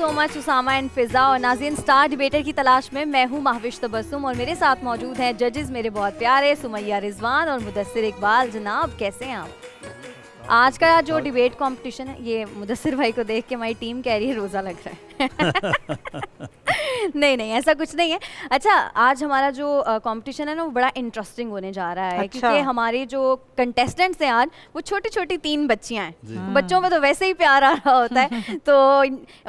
So much Usama and Fiza और Nazeen star debater की तलाश में मैं हूँ महाविश तबसुम और मेरे साथ मौजूद हैं जजेस मेरे बहुत प्यारे सुमैया रिजवान और मुदसर इकबाल जनाब कैसे हैं आप आज का जो हाँ। डिबेट कंपटीशन है ये मुदसर भाई को देख के हमारी टीम कह रही है रोज़ा लग रहा है नहीं नहीं ऐसा कुछ नहीं है अच्छा आज हमारा जो कंपटीशन है ना वो बड़ा इंटरेस्टिंग होने जा रहा है अच्छा। क्योंकि हमारे जो कंटेस्टेंट्स हैं आज वो छोटी छोटी तीन बच्चियां हैं बच्चों में तो वैसे ही प्यार आ रहा होता है तो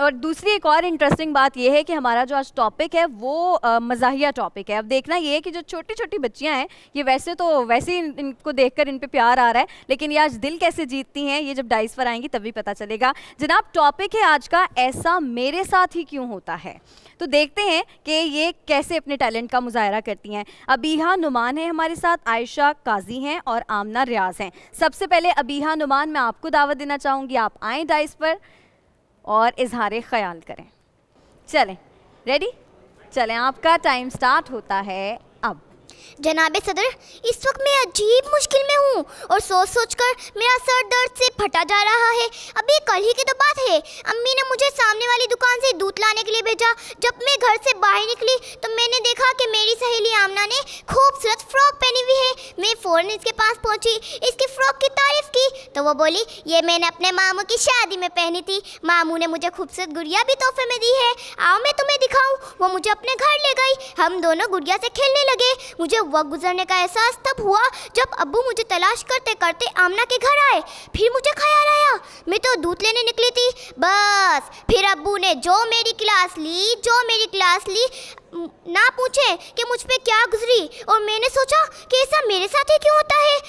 और दूसरी एक और इंटरेस्टिंग बात यह है कि हमारा जो आज टॉपिक है वो मजाहिया टॉपिक है अब देखना ये है कि जो छोटी छोटी बच्चियाँ हैं ये वैसे तो वैसे ही इनको देख कर इन पर प्यार आ रहा है लेकिन ये आज दिल कैसे जीतती हैं ये जब डाइस पर आएंगी तभी पता चलेगा जनाब टॉपिक है आज का ऐसा मेरे साथ ही क्यों होता है तो देखते हैं कि ये कैसे अपने टैलेंट का मुजाहरा करती हैं अबीहा नुमान है हमारे साथ आयशा काजी हैं और आमना रियाज हैं सबसे पहले अबीहा नुमान मैं आपको दावत देना चाहूँगी आप आएँ डाइस पर और इजहार ख्याल करें चलें रेडी चलें आपका टाइम स्टार्ट होता है जनाब सदर इस वक्त मैं अजीब मुश्किल में हूँ और सोच सोच कर मेरा सर दर्द से फटा जा रहा है अभी कल ही की तो बात है अम्मी ने मुझे सामने वाली दुकान से दूध लाने के लिए भेजा जब मैं घर से बाहर निकली तो मैंने देखा कि मेरी सहेली आमना ने खूबसूरत फ्रॉक पहनी हुई है मैं फ़ौरन इसके पास पहुँची इसकी फ्रॉक की तारीफ की तो वो बोली ये मैंने अपने मामू की शादी में पहनी थी मामू ने मुझे खूबसूरत गुड़िया भी तोहफे में दी है आओ मैं तुम्हें दिखाऊँ वो मुझे अपने घर ले गई हम दोनों गुड़िया से खेलने लगे मुझे वक्त गुजरने का एहसास तब हुआ जब अब्बू मुझे तलाश करते करते आमना के घर आए फिर मुझे ख्याल आया मैं तो दूध लेने निकली थी बस फिर अब्बू ने जो मेरी क्लास ली जो मेरी क्लास ली ना पूछे कि मुझ पे क्या गुजरी और मैंने सोचा कि ऐसा मेरे साथ ही क्यों होता है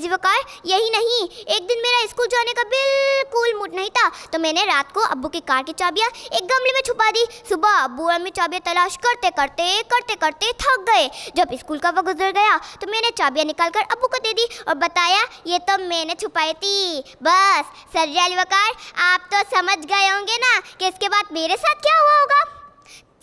जी वकार यही नहीं एक दिन मेरा स्कूल जाने का बिल्कुल मूड नहीं था तो मैंने रात को अब्बू की कार की चाबियाँ एक गमले में छुपा दी सुबह अब्बू और मैं चाबियाँ तलाश करते करते करते करते थक गए जब स्कूल का वक्त गुजर गया तो मैंने चाबियाँ निकाल कर अब्बू को दे दी और बताया ये तो मैंने छुपाई थी बस सर्जाल वकार आप तो समझ गए होंगे ना कि इसके बाद मेरे साथ क्या हुआ होगा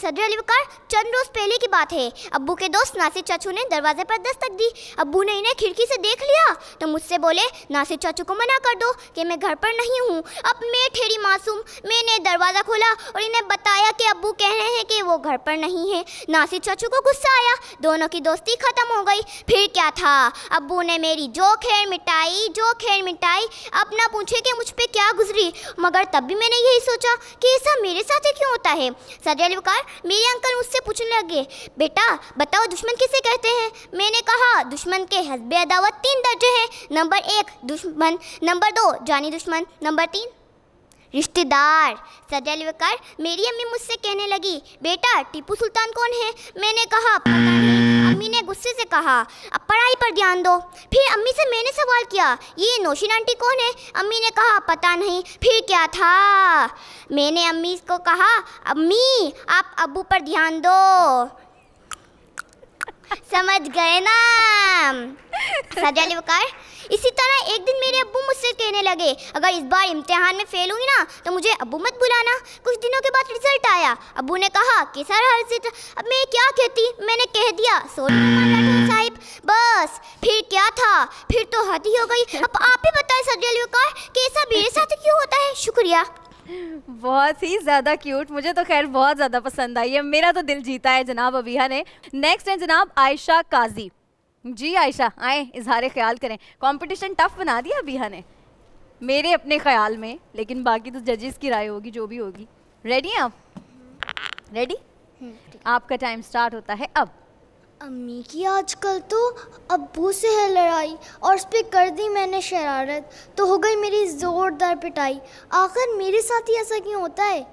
सदर अली वकार चंद रोज पहले की बात है अब्बू के दोस्त नासिर चाचू ने दरवाजे पर दस्तक दी अब्बू ने इन्हें खिड़की से देख लिया तो मुझसे बोले नासिर चाचू को मना कर दो कि मैं घर पर नहीं हूँ अब मैं ठेरी मासूम मैंने दरवाज़ा खोला और इन्हें बताया कि अब्बू कह रहे हैं कि वो घर पर नहीं है नासिर चाचू को गुस्सा आया दोनों की दोस्ती ख़त्म हो गई फिर क्या था अबू ने मेरी जो खैर मिटाई जो खैर मिटाई अब ना पूछे कि मुझ पर क्या गुजरी मगर तब भी मैंने यही सोचा कि ऐसा मेरे साथ ही क्यों होता है सदर अली वकार मेरे अंकल मुझसे पूछने लगे बेटा बताओ दुश्मन किसे कहते हैं मैंने कहा दुश्मन के हजब अदावत तीन दर्जे हैं नंबर एक दुश्मन नंबर दो जानी दुश्मन नंबर तीन रिश्तेदार सजा लेकर मेरी अम्मी मुझसे कहने लगी बेटा टीपू सुल्तान कौन है मैंने कहा पता नहीं अम्मी ने गुस्से से कहा अब पढ़ाई पर ध्यान दो फिर अम्मी से मैंने सवाल किया ये नौशीन आंटी कौन है अम्मी ने कहा पता नहीं फिर क्या था मैंने अम्मी को कहा अम्मी आप अबू पर ध्यान दो समझ गए ना सजा लिवकार इसी तरह एक दिन मेरे अबू मुझसे कहने लगे अगर इस बार इम्तिहान में फेल हुई ना तो मुझे अबू मत बुलाना कुछ दिनों के बाद रिजल्ट आया अबू ने कहा कि सर हर अब मैं क्या कहती मैंने कह दिया साहिब बस फिर क्या था फिर तो हद ही हो गई अब आप ही बताए सर रेलवे कि ऐसा मेरे साथ क्यों होता है शुक्रिया बहुत ही ज़्यादा क्यूट मुझे तो खैर बहुत ज़्यादा पसंद आई है मेरा तो दिल जीता है जनाब अबीहा ने नेक्स्ट है जनाब आयशा काजी जी आयशा आए इजहार ख्याल करें कंपटीशन टफ बना दिया बिहा ने मेरे अपने ख्याल में लेकिन बाकी तो जजेस की राय होगी जो भी होगी रेडी हैं आप रेडी हम्म, आपका टाइम स्टार्ट होता है अब अम्मी की आजकल तो अबू से है लड़ाई और उस पर कर दी मैंने शरारत तो हो गई मेरी ज़ोरदार पिटाई आखिर मेरे साथ ही ऐसा क्यों होता है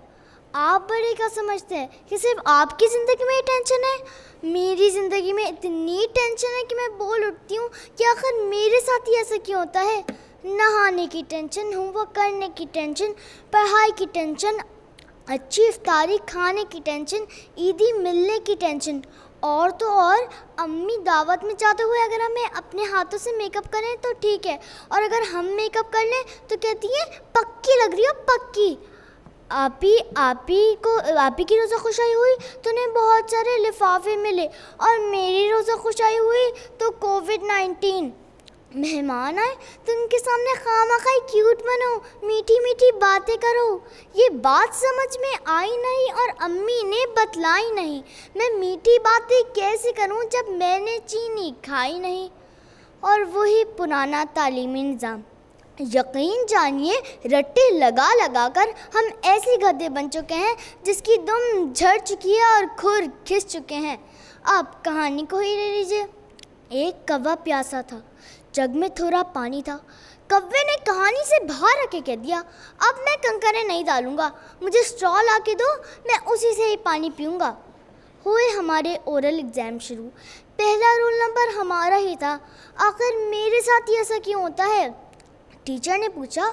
आप बड़े क्या समझते हैं कि सिर्फ आपकी ज़िंदगी में ही टेंशन है मेरी ज़िंदगी में इतनी टेंशन है कि मैं बोल उठती हूँ कि आखिर मेरे साथ ही ऐसा क्यों होता है नहाने की टेंशन होमवर्क करने की टेंशन पढ़ाई की टेंशन अच्छी इफ्तारी खाने की टेंशन ईदी मिलने की टेंशन और तो और अम्मी दावत में जाते हुए अगर हमें अपने हाथों से मेकअप करें तो ठीक है और अगर हम मेकअप कर लें तो कहती है पक्की लग रही हो पक्की आपी आपी को आपी की रोज़ा खुशाई हुई तो उन्हें बहुत सारे लिफाफे मिले और मेरी रोज़ा खुशाई हुई तो कोविड नाइन्टीन मेहमान आए तो उनके सामने खामा खाई क्यूट बनो मीठी मीठी बातें करो ये बात समझ में आई नहीं और अम्मी ने बतलाई नहीं मैं मीठी बातें कैसे करूं जब मैंने चीनी खाई नहीं और वही पुराना तालीमी निज़ाम यकीन जानिए रट्टे लगा लगा कर हम ऐसे गधे बन चुके हैं जिसकी दुम झड़ चुकी है और खुर खिस चुके हैं आप कहानी को ही ले लीजिए एक कौवा प्यासा था जग में थोड़ा पानी था कौवे ने कहानी से बाहर आके कह दिया अब मैं कंकरें नहीं डालूंगा मुझे स्ट्रॉ ला के दो मैं उसी से ही पानी पीऊँगा हुए हमारे ओरल एग्ज़ाम शुरू पहला रोल नंबर हमारा ही था आखिर मेरे साथ ही ऐसा क्यों होता है टीचर ने पूछा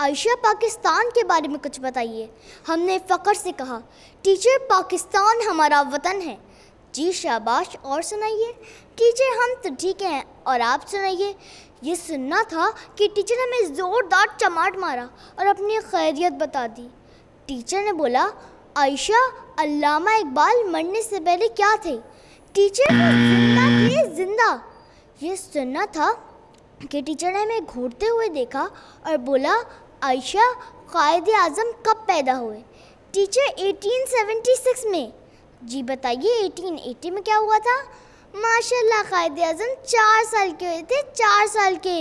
आयशा पाकिस्तान के बारे में कुछ बताइए हमने फ़ख्र से कहा टीचर पाकिस्तान हमारा वतन है जी शाबाश और सुनाइए टीचर हम तो ठीक हैं और आप सुनाइए ये सुनना था कि टीचर हमें ज़ोरदार चमाट मारा और अपनी खैरियत बता दी टीचर ने बोला आयशा अल्लामा इकबाल मरने से पहले क्या थे टीचर जिंदा ये सुनना था के टीचर ने हमें घूरते हुए देखा और बोला आयशा कायद आज़म कब पैदा हुए टीचर 1876 में जी बताइए 1880 में क्या हुआ था माशाल्लाह कायद आज़म चार साल के हुए थे चार साल के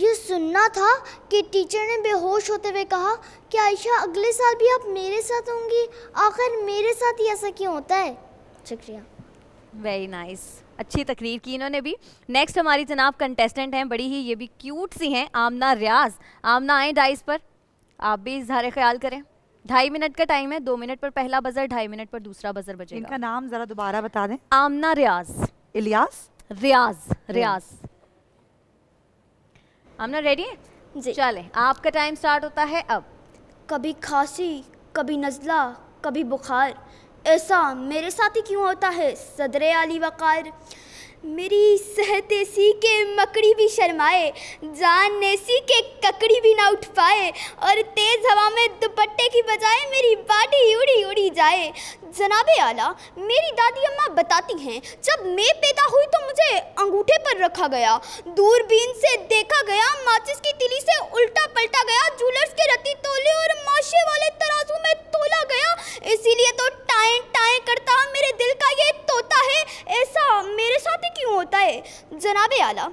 ये सुनना था कि टीचर ने बेहोश होते हुए कहा कि आयशा अगले साल भी आप मेरे साथ होंगी आखिर मेरे साथ ही ऐसा क्यों होता है शुक्रिया वेरी नाइस nice. अच्छी तकरीर की इन्होंने भी नेक्स्ट हमारी जनाब कंटेस्टेंट हैं बड़ी ही ये भी क्यूट सी हैं आमना रियाज आमना आए डाइस पर आप भी इजहार ख्याल करें ढाई मिनट का टाइम है दो मिनट पर पहला बजर ढाई मिनट पर दूसरा बजर बजे इनका नाम जरा दोबारा बता दें आमना रियाज इलियास रियाज रियाज आमना रेडी है जी चले आपका टाइम स्टार्ट होता है अब कभी खांसी कभी नज़ला कभी बुखार ऐसा मेरे साथ ही क्यों होता है सदर आली वक़ार मेरी सहत सी के मकड़ी भी शर्माए जान सी के ककड़ी भी ना उठ पाए और तेज़ हवा में दुपट्टे की बजाय मेरी बाटी उड़ी उड़ी जाए जनाबे आला मेरी दादी अम्मा बताती हैं जब मैं पैदा हुई तो मुझे अंगूठे पर रखा गया दूरबीन से देखा गया माचिस की तिली से उल्टा पलटा गया जूलर्स के रती तोले और माशे वाले तराजू में तोला गया इसीलिए तो टाए टाए करता मेरे दिल का ये तोता है ऐसा मेरे साथ ही क्यों होता है जनाब आला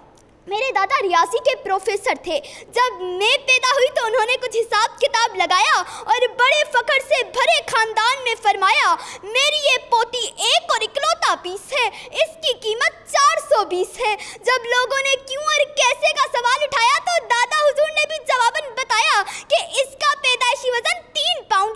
मेरे दादा रियासी के प्रोफेसर थे जब मैं पैदा हुई तो उन्होंने कुछ हिसाब किताब लगाया और बड़े फखर से भरे खानदान में फरमाया मेरी ये पोती एक और इकलौता पीस है इसकी कीमत 420 है जब लोगों ने क्यों और कैसे का सवाल उठाया तो दादा हुजूर ने भी जवाबन बताया कि इसका पैदाइशी वजन तीन पाउंड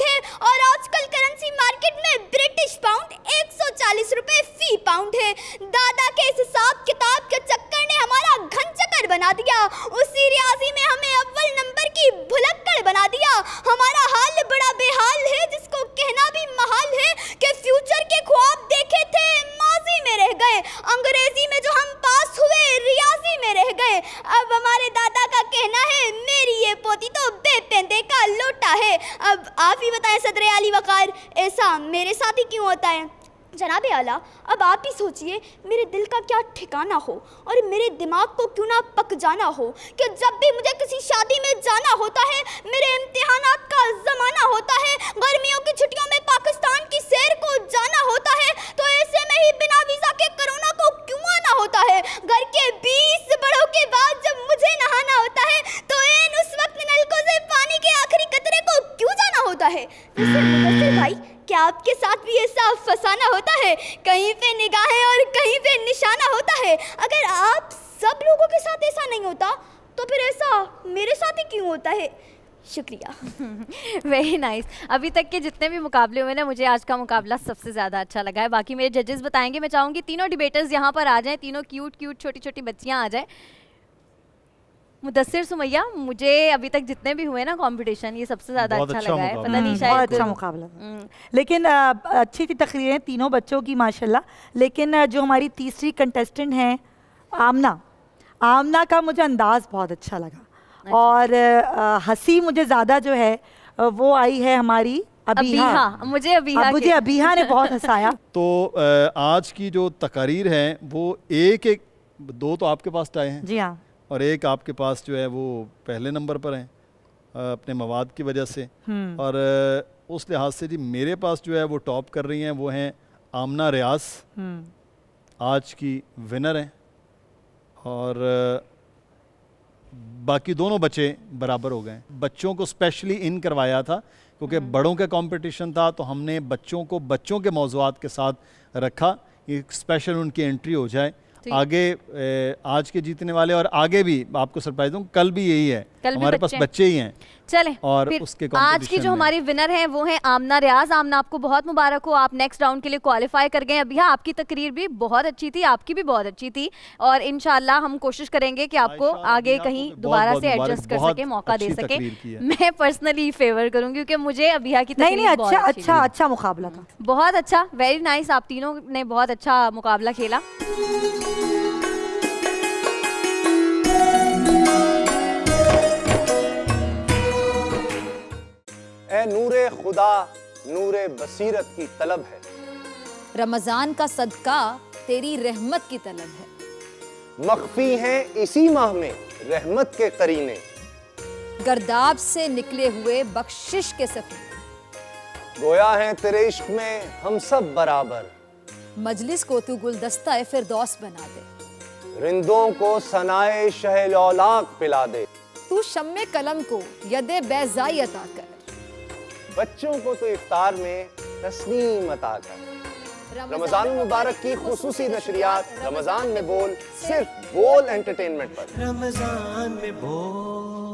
अब आप ही बताएं सदर अली वक़ार ऐसा मेरे साथ ही क्यों होता है जनाब आला अब आप ही सोचिए मेरे दिल का क्या ठिकाना हो और मेरे दिमाग को क्यों ना पक जाना हो कि जब भी मुझे किसी शादी में जाना होता है मेरे इम्तहानात का ज़माना है अगर आप सब लोगों के साथ ऐसा नहीं होता तो फिर ऐसा मेरे साथ ही क्यों होता है शुक्रिया वेरी नाइस nice. अभी तक के जितने भी मुकाबले हुए ना मुझे आज का मुकाबला सबसे ज़्यादा अच्छा लगा है बाकी मेरे जजेस बताएंगे मैं चाहूँगी तीनों डिबेटर्स यहाँ पर आ जाएँ तीनों क्यूट क्यूट छोटी छोटी बच्चियाँ आ जाएँ मुदसर सुमैया मुझे अभी तक जितने भी हुए ना कंपटीशन ये सबसे ज़्यादा अच्छा, अच्छा लगा है पता नहीं हम्म, शायद अच्छा मुकाबला हम्म। लेकिन अच्छी थी तकरीरें तीनों बच्चों की माशाल्लाह लेकिन जो हमारी तीसरी कंटेस्टेंट है आमना आमना का मुझे अंदाज़ बहुत अच्छा लगा अच्छा। और हंसी मुझे ज़्यादा जो है वो आई है हमारी अबीहा, अबीहा मुझे अबीहा मुझे अबीहा ने बहुत हंसाया तो आज की जो तकरीर है वो एक एक दो तो आपके पास आए हैं जी हाँ और एक आपके पास जो है वो पहले नंबर पर हैं अपने मवाद की वजह से हम्म। और उस लिहाज से जी मेरे पास जो है वो टॉप कर रही हैं वो हैं आमना रियाज हम्म। आज की विनर हैं और बाकी दोनों बच्चे बराबर हो गए बच्चों को स्पेशली इन करवाया था क्योंकि हम्म। बड़ों का कंपटीशन था तो हमने बच्चों को बच्चों के मौजूद के साथ रखा एक स्पेशल उनकी एंट्री हो जाए आगे आज के जीतने वाले और आगे भी आपको सरप्राइज दूँ कल भी यही है कल हमारे पास बच्चे ही हैं चले और उसके आज की जो हमारी विनर हैं वो हैं आमना रियाज आमना आपको बहुत मुबारक हो आप नेक्स्ट राउंड के लिए क्वालिफाई कर गए अभी हाँ आपकी तकरीर भी बहुत अच्छी थी आपकी भी बहुत अच्छी थी और इन हम कोशिश करेंगे कि आपको आगे कहीं दोबारा से एडजस्ट कर सके मौका दे सके मैं पर्सनली फेवर करूंगी क्योंकि मुझे अभिया हाँ की नहीं, नहीं, अच्छा अच्छा अच्छा मुकाबला था बहुत अच्छा वेरी नाइस आप तीनों ने बहुत अच्छा मुकाबला खेला ए नूर खुदा नूर बसीरत की तलब है रमजान का सदका तेरी रहमत की तलब है मखफी है इसी माह में रहमत के करीने गर्दाब से निकले हुए बख्शिश के सफे गोया है तेरे इश्क में हम सब बराबर मजलिस को तू गुलदस्ता दोस्त बना दे रिंदों को सनाए शहल पिला दे तू शम्मे कलम को यदे बेजाई अता कर बच्चों को तो इफ्तार में तस्नीम अता कर रमजान मुबारक की खसूसी नशरियात रमजान में बोल सिर्फ बोल एंटरटेनमेंट पर रमजान में बोल